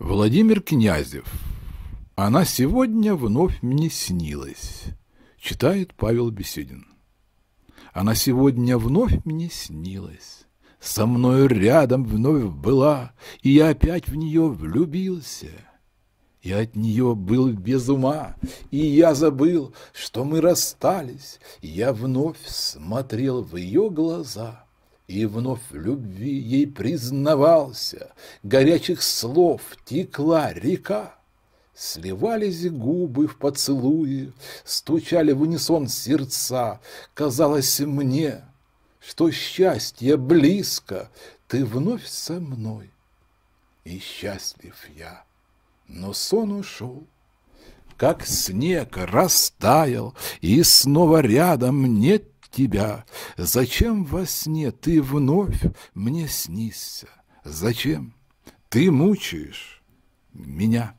Владимир Князев. Она сегодня вновь мне снилась. Читает Павел Беседин. Она сегодня вновь мне снилась. Со мною рядом вновь была, и я опять в нее влюбился. Я от нее был без ума, и я забыл, что мы расстались. Я вновь смотрел в ее глаза — и вновь в любви ей признавался, горячих слов текла река. Сливались губы в поцелуи, стучали в унисон сердца. Казалось мне, что счастье близко, ты вновь со мной. И счастлив я, но сон ушел как снег растаял, и снова рядом нет тебя? Зачем во сне ты вновь мне снишься? Зачем ты мучаешь меня?»